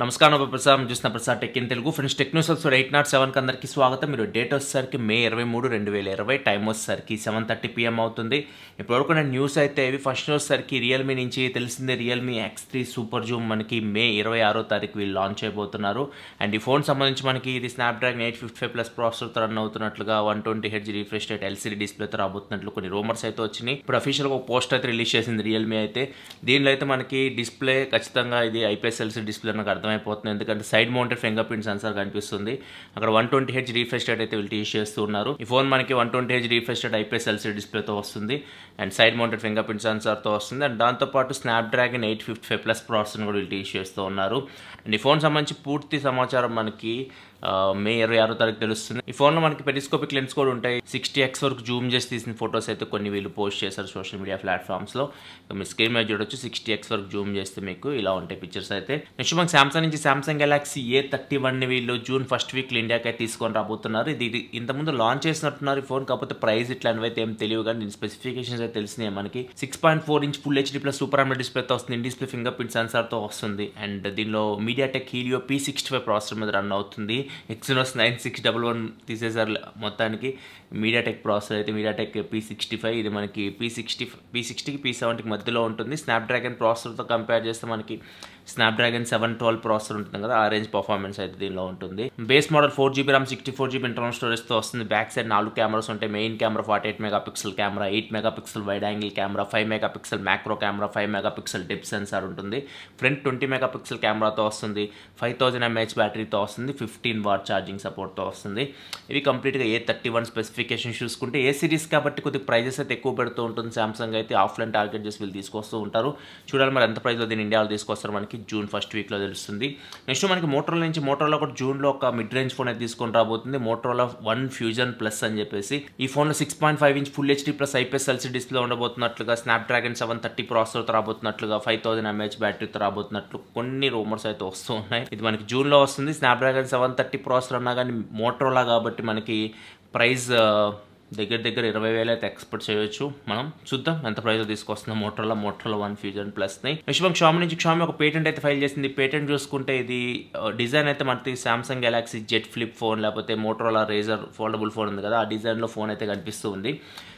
నమస్కారం ప్రసాద్ చూసిన Prasad tech in Telugu friends tech news eight naught సెవెన్కి అందరికి స్వాగతం మీరు డేట్ వచ్చేసరికి మే ఇరవై మూడు రెండు వేల ఇరవై టైం వచ్చేసరికి సెవెన్ థర్టీ పిఎం అవుతుంది ఇప్పటివరకు నేను న్యూస్ అయితే ఇవి ఫస్ట్ వచ్చేసరికి రియల్మీ నుంచి తెలిసిందే Realme X three super zoom మనకి మే ఇరవై ఆరో తారీఖు వీళ్ళు లాంచ్ అయిపోతున్నారు అండ్ ఈ ఫోన్ సంబంధించి మనకి ఇది Snapdragon eight fifty five plus ప్రాసెసర్తో రన్ అవుతున్నట్లుగా one twenty hertz refresh rate LCD డిస్ప్లేతో రాబోతున్నట్లు కొన్ని రూమర్స్ అయితే వచ్చినాయి ఇప్పుడు అఫీషియల్గా ఒక పోస్ట్ అయితే రిలీజ్ చేసింది రియల్మీ అయితే దీనిలో అయితే మనకి డిస్ప్లే ఖచ్చితంగా ఇది ఐపీఎస్ ఎల్సీ డిస్ప్లే నాకు అర్థం అర్థమైపోతుంది ఎందుకంటే side mounted finger print sensor కనిపిస్తుంది అక్కడ one twenty H refresh rate అయితే వీళ్ళు టీచ్ చేస్తూ ఉన్నారు ఈ ఫోన్ మనకి one twenty H refresh rate IPS LC డిస్ప్లేతో వస్తుంది and side mounted finger print సెన్సార్తో వస్తుంది అండ్ దాంతోపాటు dragon eight fifty five plus process కూడా వీళ్ళు టీచ్ చేస్తూ ఉన్నారు అండ్ ఈ ఫోన్ సంబంధించి పూర్తి సమాచారం మనకి మే ఇరవై ఆరో తారీఖు తెలుస్తుంది ఈ ఫోన్లో మనకి పెరిస్కోపిక్ లెన్స్ కూడా ఉంటాయి సిక్స్టీ ఎక్స్ వరకు జూమ్ చేసి తీసిన ఫొటోస్ అయితే కొన్ని వీళ్ళు పోస్ట్ చేశారు సోషల్ మీడియా ప్లాట్ఫామ్స్లో మీ స్క్రీన్ మీద చూడొచ్చు సిక్స్టీ ఎక్స్ వరకు జూమ్ చేస్తే మీకు ఇలా ఉంటాయి పిక్చర్స్ అయితే నెక్స్ట్ మనకి సామ్సంగ్ నుంచి Samsung Galaxy A thirty one వీళ్ళు జూన్ ఫస్ట్ వీక్లో అయితే తీసుకొని రాబోతున్నారు ఇది ఇంతకుముందు లాంచ్ చేసినట్టున్నారు ఈ ఫోన్ కాకపోతే ప్రైస్ ఇట్లా అయితే ఏం తెలియదు కానీ దీని స్పెసిఫికేషన్స్ అయితే తెలిసినాయి మనకి six point four inch full HD plus super display తో వస్తుంది డిస్ప్లే ఫింగర్ ప్రింట్ తో వస్తుంది అండ్ దీనిలో MediaTek Helio P sixty five processor మీద రన్ అవుతుంది Exynos nine six double one తీసేసారు మొత్తానికి మీడియా టెక్ ప్రాసెసర్ అయితే MediaTek P sixty five ఇది మనకి పీ సిక్స్టీ పీ సిక్స్టీకి పీ సెవెంటీకి మధ్యలో ఉంటుంది స్నాప్డ్రాగన్ ప్రాసెసర్తో కంపేర్ చేస్తే మనకి స్నాప్డ్రాగన్ సెవెన్ ట్వెల్వ్ ప్రాసెసర్ ఉంటుంది కదా ఆ రేంజ్ పర్ఫార్మెన్స్ అయితే దీనిలో ఉంటుంది base model four GB RAM sixty four GB internal స్టోరేజ్తో వస్తుంది బ్యాక్ సైడ్ నాలుగు కెమెరాస్ ఉంటాయి main camera forty eight megapixel camera eight megapixel wide angle camera five megapixel macro camera five megapixel depth sensor ఉంటుంది front twenty megapixel కెమెరాతో వస్తుంది five thousand MH బ్యాటరీతో వస్తుంది fifteen what charging సపోర్ట్తో వస్తుంది ఇవి కంప్లీట్గా ఏ thirty one specification చూసుకుంటే ఏ series కాబట్టి కొద్దిగా ప్రైజెస్ అయితే ఎక్కువ పెడుతూ ఉంటుంది సామ్సంగ్ అయితే ఆఫ్లైన్ టార్గెట్ చేసి వీళ్ళు తీసుకొస్తూ ఉంటారు చూడాలి మరి ఎంత ప్రైజ్లో దీన్ని ఇండియాలో తీసుకొస్తారు మనకి మనకి జూన్ ఫస్ట్ వీక్లో తెలుస్తుంది నెక్స్ట్ మనకి మోటరోలా నుంచి మోటార్లో కూడా జూన్లో ఒక మిడ్ రేంజ్ ఫోన్ అయితే తీసుకొని రాబోతుంది మోటరోలా వన్ ఫ్యూజన్ ప్లస్ అని చెప్పేసి ఈ ఫోన్లో six point five inch full HD plus IPS LC display ఉండబోతున్నట్లుగా స్నాప్డ్రాగన్ సెవెన్ థర్టీ ప్రాసెసర్తో రాబోతున్నట్లుగా ఫైవ్ థౌసండ్ ఎంహెచ్ బ్యాటరీతో రాబోతున్నట్లు కొన్ని రూమర్స్ అయితే వస్తూ ఉన్నాయి ఇది మనకి జూన్లో వస్తుంది స్నాప్డ్రాగన్ సెవెన్ థర్టీ ప్రాసెసర్ ఉన్నా కానీ మోటరోలా కాబట్టి మనకి ప్రైస్ దగ్గర దగ్గర ఇరవై వేలు అయితే ఎక్స్పెక్ట్ చేయొచ్చు మనం చూద్దాం ఎంత ప్రైజ్ తీసుకొస్తున్న మోటర్లో మోటర్లో వన్ ఫ్యూజన్ ని విశ్వం షామి నుంచి షామి ఒక పేటెంట్ అయితే ఫైల్ చేసింది పేటెంట్ చూసుకుంటే ఇది డిజైన్ అయితే మనకి Samsung Galaxy Z flip phone లేకపోతే మోటోలా రేజర్ ఫోల్డబుల్ ఫోన్ ఉంది కదా ఆ డిజైన్లో ఫోన్ అయితే కనిపిస్తుంది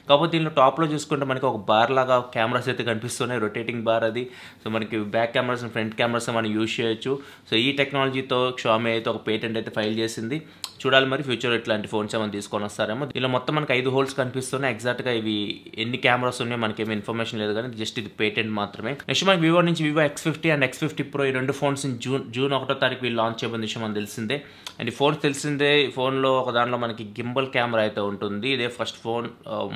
కాకపోతే దీనిలో టాప్లో చూసుకుంటే మనకి ఒక బార్ లాగా కెమెరాస్ అయితే కనిపిస్తున్నాయి రొటేటింగ్ బార్ అది సో మనకి బ్యాక్ కెమెరాస్ ఫ్రంట్ కెమెరాస్ మనం యూజ్ చేయొచ్చు సో ఈ టెక్నాలజీతో షామి అయితే ఒక పేటెంట్ అయితే ఫైల్ చేసింది చూడాలి మరి ఫ్యూచర్ ఇట్లాంటి ఫోన్స్ ఏమైనా తీసుకొని వస్తారేమో ఇలా మొత్తం మనకి ఐదు హోల్స్ కనిపిస్తున్నాయి ఎగ్జాక్ట్గా ఇవి ఎన్ని కెమెరాస్ ఉన్నాయో ఏమి ఇన్ఫర్మేషన్ లేదు కానీ జస్ట్ ఇది పేటెంట్ మాత్రమే నెక్స్ట్ మనకి వివో నుంచి Vivo X fifty and X fifty pro ఈ రెండు ఫోన్స్ జూన్ జూన్ ఒకటో తారీఖు వీళ్ళు లాంచ్ చేయబోయిన విషయం మనకు తెలిసిందే అండ్ ఈ ఫోన్స్ తెలిసిందే ఫోన్లో ఒక దాంట్లో మనకి గింబల్ కెమెరా అయితే ఉంటుంది ఇదే ఫస్ట్ ఫోన్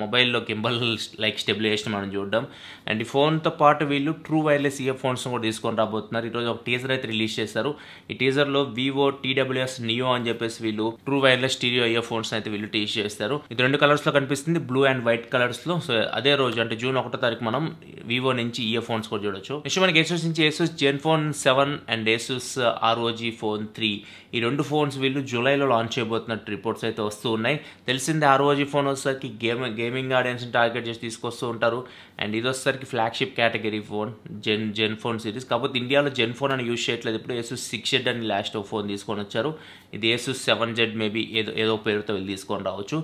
మొబైల్ మొబైల్లో కింబల్ లైక్ స్టెబిలైజేషన్ మనం చూడడం అండ్ ఈ ఫోన్తో పాటు వీళ్ళు ట్రూ వైర్లెస్ ఇయర్ ఫోన్స్ కూడా తీసుకొని రాబోతున్నారు ఈరోజు ఒక టీజర్ అయితే రిలీజ్ చేశారు ఈ టీజర్లో వివో టీడబ్ల్యూఎస్ నియో అని చెప్పేసి వీళ్ళు true wireless stereo earphones అయితే వీళ్ళు టీజ్ చేస్తారు ఇది రెండు కలర్స్లో కనిపిస్తుంది బ్లూ అండ్ వైట్ కలర్స్లో సో అదే రోజు అంటే జూన్ ఒకటో తారీఖు మనం వివో నుంచి ఇయర్ ఫోన్స్ కూడా చూడొచ్చు నెక్స్ట్ మనకి ఏసోస్ నుంచి Asus Zenfone seven and Asus ROG phone three ఈ రెండు ఫోన్స్ వీళ్ళు జూలైలో లాంచ్ చేయబోతున్నట్టు రిపోర్ట్స్ అయితే వస్తూ ఉన్నాయి తెలిసిందే ఆర్ఓజీ ఫోన్ వచ్చేసరికి గేమ్ గేమింగ్ గేమింగ్ ఆడియన్స్ని టార్గెట్ చేసి తీసుకొస్తూ ఉంటారు అండ్ ఇది వచ్చేసరికి flagship category phone Zen Zenfone series కాకపోతే ఇండియాలో జెన్ ఫోన్ అని యూజ్ చేయట్లేదు ఇప్పుడు ఏసు సిక్స్ జెడ్ అని లాస్ట్ ఫోన్ తీసుకొని వచ్చారు ఇది ఏసు సెవెన్ జెడ్ మేబీ ఏదో ఏదో పేరుతో వెళ్ళి తీసుకొని రావచ్చు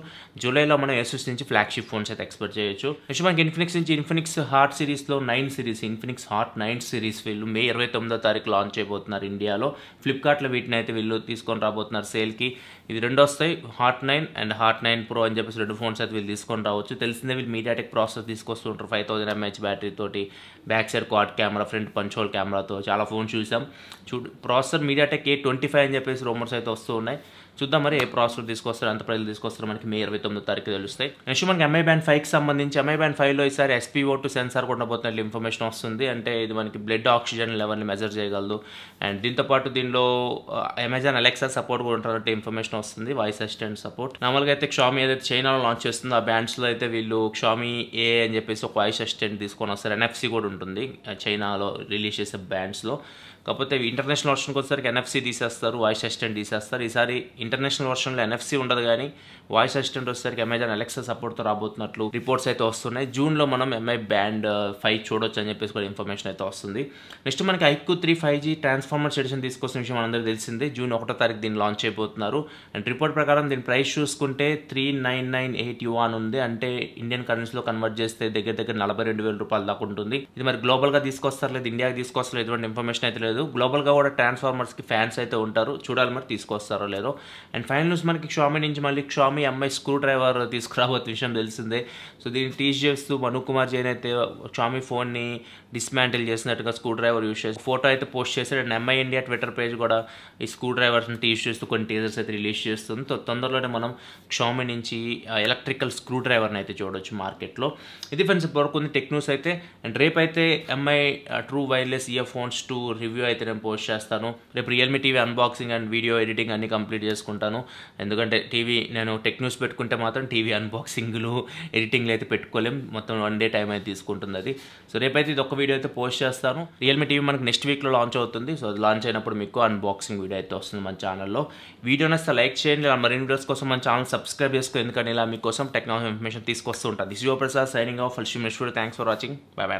జూలైలో మనం ఏసూస్ నుంచి ఫ్లాగ్షిప్ ఫోన్స్ అయితే ఎక్స్పెక్ట్ చేయొచ్చు నెక్స్ట్ మనకి ఇన్ఫినిక్స్ నుంచి ఇన్ఫినిక్స్ హార్ట్ సిరీస్లో nine series Infinix Hot nine series వీళ్ళు మే ఇరవై తొమ్మిదో తారీఖు లాంచ్ అయిపోతున్నారు ఇండియాలో ఫ్లిప్కార్ట్లో వీటిని అయితే వీళ్ళు తీసుకొని రాబోతున్నారు సేల్కి ఇది రెండు వస్తాయి Hot nine and Hot nine pro అని చెప్పేసి రెండు ఫోన్స్ అయితే వీళ్ళు తీసుకొని రావచ్చు తెలిసిందే వీళ్ళు మీడియాటెక్ ప్రాసెస్ తీసుకొస్తుంటారు ఫైవ్ థౌసండ్ ఎంహెచ్ బ్యాటరీ తోటి back side quad camera front punch hole కెమెరాతో చాలా ఫోన్స్ చూసాం చూ processor MediaTek A twenty five అని చెప్పేసి రూమర్స్ అయితే వస్తూ ఉన్నాయి చూద్దాం మరి ఏ ప్రాసెస్ తీసుకొస్తారు అంత ప్రజలు తీసుకొస్తారు మనకి మే ఇరవై తొమ్మిది తారీఖు తెలుస్తాయి నెక్స్ట్ మనకి ఎంఐ బ్యాండ్ ఫైవ్కి సంబంధించి ఎంఐ బ్యాండ్ లో ఈసారి ఓ టు సెన్సార్ ఉండబోతున్నట్లు ఇన్ఫర్మేషన్ వస్తుంది అంటే ఇది మనకి బ్లడ్ ఆక్సిజన్ ని మెజర్ చేయగలదు అండ్ దీంతో పాటు దీనిలో అమెజాన్ అలెక్సా సపోర్ట్ కూడా ఉంటారంటే ఇన్ఫర్మేషన్ వస్తుంది వాయిస్ అసిస్టెంట్ సపోర్ట్ నార్మల్గా అయితే క్షామి ఏదైతే చైనాలో లాంచ్ చేస్తుందో ఆ బ్యాండ్స్లో అయితే వీళ్ళు క్షామి ఏ అని చెప్పేసి ఒక వాయిస్ అసిస్టెంట్ తీసుకొని వస్తారు ఎన్ఎఫ్సి కూడా ఉంటుంది చైనాలో uh, రిలీజ్ చేసే బ్యాండ్స్లో కాకపోతే ఇంటర్నేషనల్ వర్షన్కి వచ్చేసరికి ఎన్ఎఫ్సి తీసేస్తారు వాయిస్ అసిస్టెంట్ తీసేస్తారు ఈసారి ఇంటర్నేషనల్ వర్షన్లో ఎన్ఎఫ్సి ఉండదు కానీ వాయిస్ అసిస్టెంట్ వచ్చేసరికి అమెజాన్ అలెక్సా సపోర్ట్తో రాబోతున్నట్లు రిపోర్ట్స్ అయితే వస్తున్నాయి జూన్లో మనం ఎంఐ బ్యాండ్ ఫైవ్ uh, చూడొచ్చు అని చెప్పేసి కూడా ఇన్ఫర్మేషన్ అయితే వస్తుంది నెక్స్ట్ మనకి iQOO three five G Transformers edition తీసుకొచ్చిన విషయం మనందరూ తెలిసిందే జూన్ ఒకటో తారీఖు దీన్ని లాంచ్ అయిపోతున్నారు అండ్ రిపోర్ట్ ప్రకారం దీని ప్రైస్ చూసుకుంటే త్రీ నైన్ నైన్ ఎయిట్ యూ అని ఉంది అంటే ఇండియన్ కరెన్సీలో కన్వర్ట్ చేస్తే దగ్గర దగ్గర నలభై రెండు వేల రూపాయలు దాకా ఉంటుంది ఇది మరి గ్లోబల్గా తీసుకొస్తారు లేదు ఇండియాకి తీసుకొస్తారు ఎటువంటి ఇన్ఫర్మేషన్ అయితే లేదు లేదు గ్లోబల్గా కూడా ట్రాన్స్ఫార్మర్స్కి ఫ్యాన్స్ అయితే ఉంటారు చూడాలి మరి తీసుకొస్తారో లేదో అండ్ ఫైనల్ న్యూస్ మనకి క్షామి నుంచి మళ్ళీ క్షామి అమ్మాయి స్క్రూ డ్రైవర్ తీసుకురాబోతు విషయం తెలిసిందే సో దీన్ని టీచ్ చేస్తూ మను కుమార్ జైన్ అయితే క్షామి ఫోన్ని డిస్మాంటిల్ చేసినట్టుగా స్క్రూ డ్రైవర్ యూస్ చేసి ఫోటో అయితే పోస్ట్ చేసి and Mi India Twitter page కూడా ఈ స్క్రూ డ్రైవర్స్ని టీచ్ చేస్తూ కొన్ని టీజర్స్ అయితే రిలీజ్ చేస్తుంది సో తొందరలోనే మనం క్షామి నుంచి ఎలక్ట్రికల్ స్క్రూ డ్రైవర్ని అయితే చూడొచ్చు మార్కెట్లో ఇది ఫ్రెండ్స్ వరకు ఉంది టెక్ న్యూస్ అయితే అండ్ రేపు అయితే Mi true wireless earphones to review review అయితే నేను పోస్ట్ చేస్తాను రేపు Realme TV unboxing and video editing అన్ని కంప్లీట్ చేసుకుంటాను ఎందుకంటే టీవీ నేను టెక్ న్యూస్ పెట్టుకుంటే మాత్రం టీవీ అన్బాక్సింగ్లు ఎడిటింగ్లు అయితే పెట్టుకోలేం మొత్తం వన్ డే టైం అయితే తీసుకుంటుంది అది సో రేపైతే ఇది ఒక వీడియో అయితే పోస్ట్ చేస్తాను రియల్మీ టీవీ మనకు నెక్స్ట్ వీక్లో లాంచ్ అవుతుంది సో అది లాంచ్ అయినప్పుడు మీకు అన్బాక్సింగ్ వీడియో అయితే వస్తుంది మన ఛానల్లో వీడియో నచ్చితే లైక్ చేయండి మరిన్ని వీడియోస్ కోసం మన ఛానల్ సబ్స్క్రైబ్ చేసుకుని ఎందుకంటే ఇలా మీకోసం టెక్నాలజీ ఇన్ఫర్మేషన్ తీసుకొస్తూ ఉంటాను దిస్ ప్రసాద్ సైనింగ్ ఆఫ్ మిషూర్ thanks for watching bye by